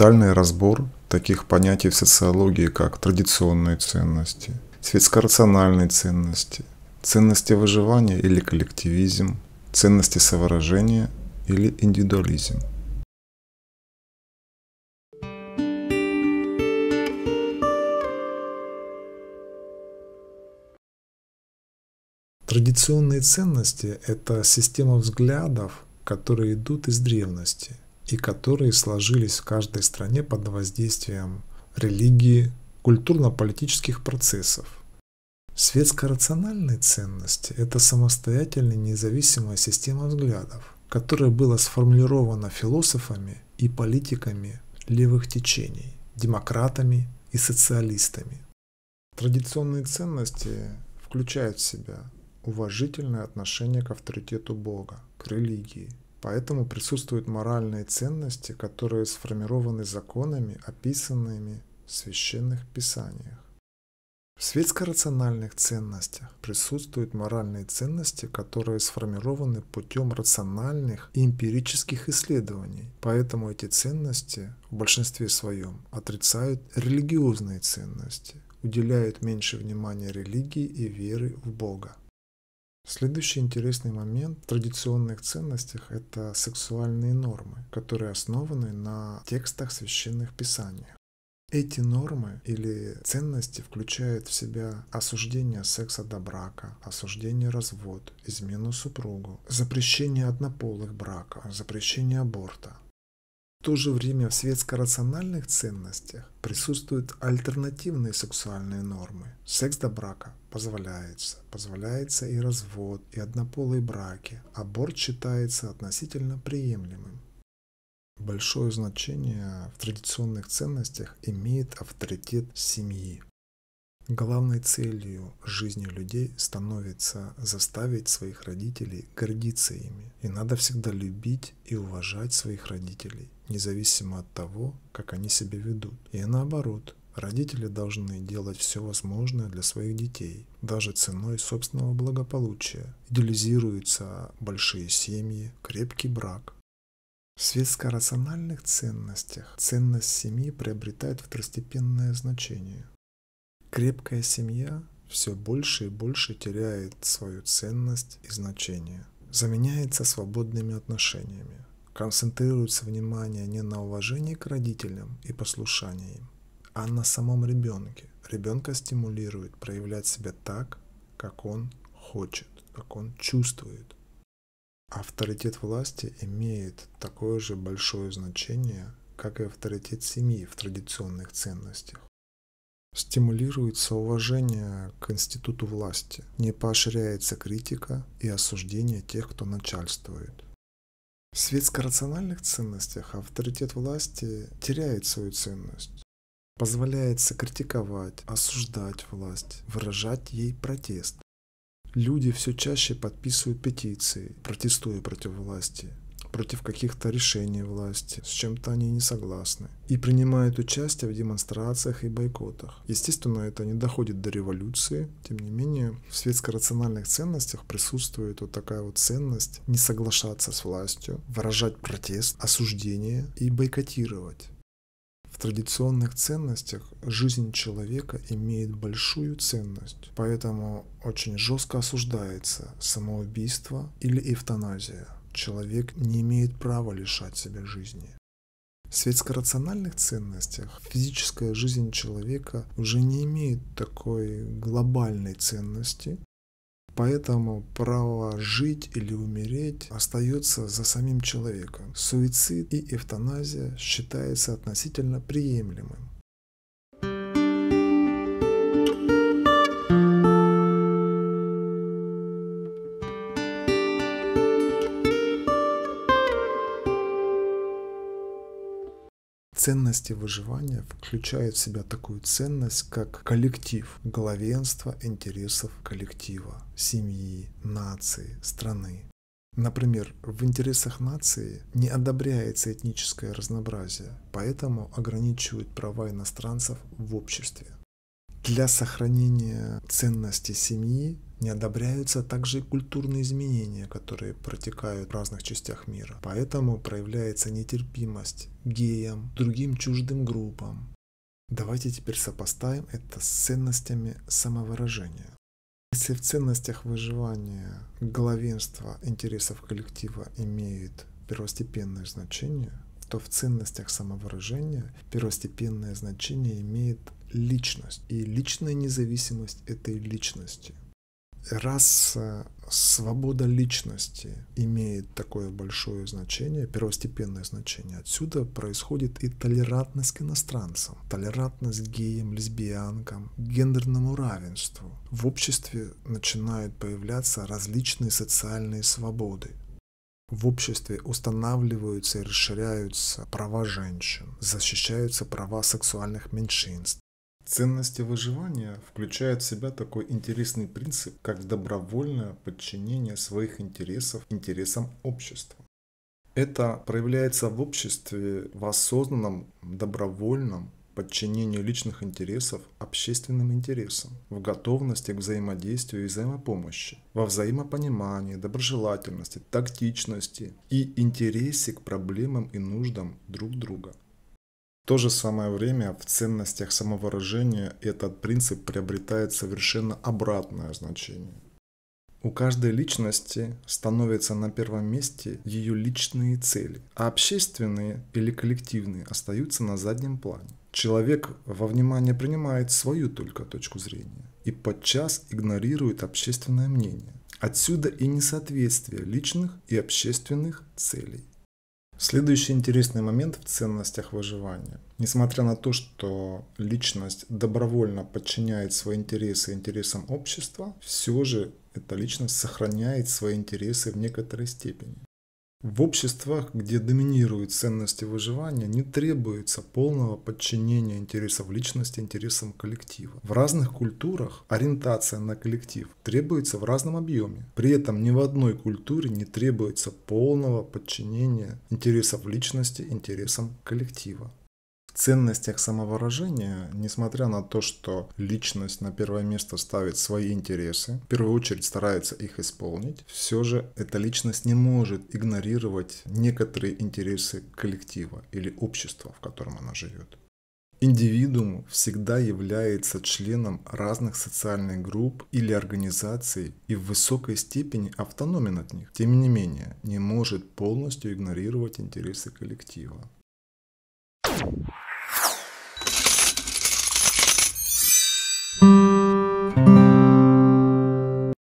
детальный разбор таких понятий в социологии, как традиционные ценности, светско-рациональные ценности, ценности выживания или коллективизм, ценности совыражения или индивидуализм. Традиционные ценности – это система взглядов, которые идут из древности – и которые сложились в каждой стране под воздействием религии, культурно-политических процессов. Светско-рациональные ценности – это самостоятельная независимая система взглядов, которая была сформулирована философами и политиками левых течений, демократами и социалистами. Традиционные ценности включают в себя уважительное отношение к авторитету Бога, к религии, Поэтому присутствуют моральные ценности, которые сформированы законами, описанными в священных писаниях. В светско-рациональных ценностях присутствуют моральные ценности, которые сформированы путем рациональных и эмпирических исследований, поэтому эти ценности в большинстве своем отрицают религиозные ценности, уделяют меньше внимания религии и веры в Бога. Следующий интересный момент в традиционных ценностях – это сексуальные нормы, которые основаны на текстах священных писаний. Эти нормы или ценности включают в себя осуждение секса до брака, осуждение развод, измену супругу, запрещение однополых браков, запрещение аборта, в то же время в светско-рациональных ценностях присутствуют альтернативные сексуальные нормы. Секс до брака позволяется. Позволяется и развод, и однополые браки. Аборт считается относительно приемлемым. Большое значение в традиционных ценностях имеет авторитет семьи. Главной целью жизни людей становится заставить своих родителей гордиться ими. И надо всегда любить и уважать своих родителей, независимо от того, как они себя ведут. И наоборот, родители должны делать все возможное для своих детей, даже ценой собственного благополучия. Идеализируются большие семьи, крепкий брак, в светско-рациональных ценностях ценность семьи приобретает второстепенное значение. Крепкая семья все больше и больше теряет свою ценность и значение, заменяется свободными отношениями, концентрируется внимание не на уважении к родителям и послушании им, а на самом ребенке. Ребенка стимулирует проявлять себя так, как он хочет, как он чувствует. Авторитет власти имеет такое же большое значение, как и авторитет семьи в традиционных ценностях. Стимулируется уважение к институту власти, не поощряется критика и осуждение тех, кто начальствует. В светско-рациональных ценностях авторитет власти теряет свою ценность. Позволяется критиковать, осуждать власть, выражать ей протест. Люди все чаще подписывают петиции, протестуя против власти, против каких-то решений власти, с чем-то они не согласны, и принимают участие в демонстрациях и бойкотах. Естественно, это не доходит до революции, тем не менее, в светско-рациональных ценностях присутствует вот такая вот ценность не соглашаться с властью, выражать протест, осуждение и бойкотировать. В традиционных ценностях жизнь человека имеет большую ценность, поэтому очень жестко осуждается самоубийство или эвтаназия человек не имеет права лишать себя жизни. В светско-рациональных ценностях физическая жизнь человека уже не имеет такой глобальной ценности, Поэтому право жить или умереть остается за самим человеком. Суицид и эвтаназия считаются относительно приемлемым. Ценности выживания включают в себя такую ценность, как коллектив, главенство интересов коллектива, семьи, нации, страны. Например, в интересах нации не одобряется этническое разнообразие, поэтому ограничивают права иностранцев в обществе. Для сохранения ценности семьи не одобряются также и культурные изменения, которые протекают в разных частях мира. Поэтому проявляется нетерпимость геям, другим чуждым группам. Давайте теперь сопоставим это с ценностями самовыражения. Если в ценностях выживания главенство интересов коллектива имеет первостепенное значение, то в ценностях самовыражения первостепенное значение имеет личность. И личная независимость этой личности. Раз свобода личности имеет такое большое значение, первостепенное значение, отсюда происходит и толерантность к иностранцам, толерантность к геям, лесбиянкам, гендерному равенству. В обществе начинают появляться различные социальные свободы. В обществе устанавливаются и расширяются права женщин, защищаются права сексуальных меньшинств, Ценности выживания включают в себя такой интересный принцип, как добровольное подчинение своих интересов интересам общества. Это проявляется в обществе в осознанном, добровольном подчинении личных интересов общественным интересам, в готовности к взаимодействию и взаимопомощи, во взаимопонимании, доброжелательности, тактичности и интересе к проблемам и нуждам друг друга то же самое время в ценностях самовыражения этот принцип приобретает совершенно обратное значение. У каждой личности становятся на первом месте ее личные цели, а общественные или коллективные остаются на заднем плане. Человек во внимание принимает свою только точку зрения и подчас игнорирует общественное мнение. Отсюда и несоответствие личных и общественных целей. Следующий интересный момент в ценностях выживания. Несмотря на то, что личность добровольно подчиняет свои интересы интересам общества, все же эта личность сохраняет свои интересы в некоторой степени. В обществах, где доминируют ценности выживания, не требуется полного подчинения интересов личности интересам коллектива. В разных культурах ориентация на коллектив требуется в разном объеме. При этом ни в одной культуре не требуется полного подчинения интересов личности интересам коллектива в ценностях самовыражения, несмотря на то, что личность на первое место ставит свои интересы, в первую очередь старается их исполнить, все же эта личность не может игнорировать некоторые интересы коллектива или общества, в котором она живет. Индивидуум всегда является членом разных социальных групп или организаций и в высокой степени автономен от них. Тем не менее, не может полностью игнорировать интересы коллектива.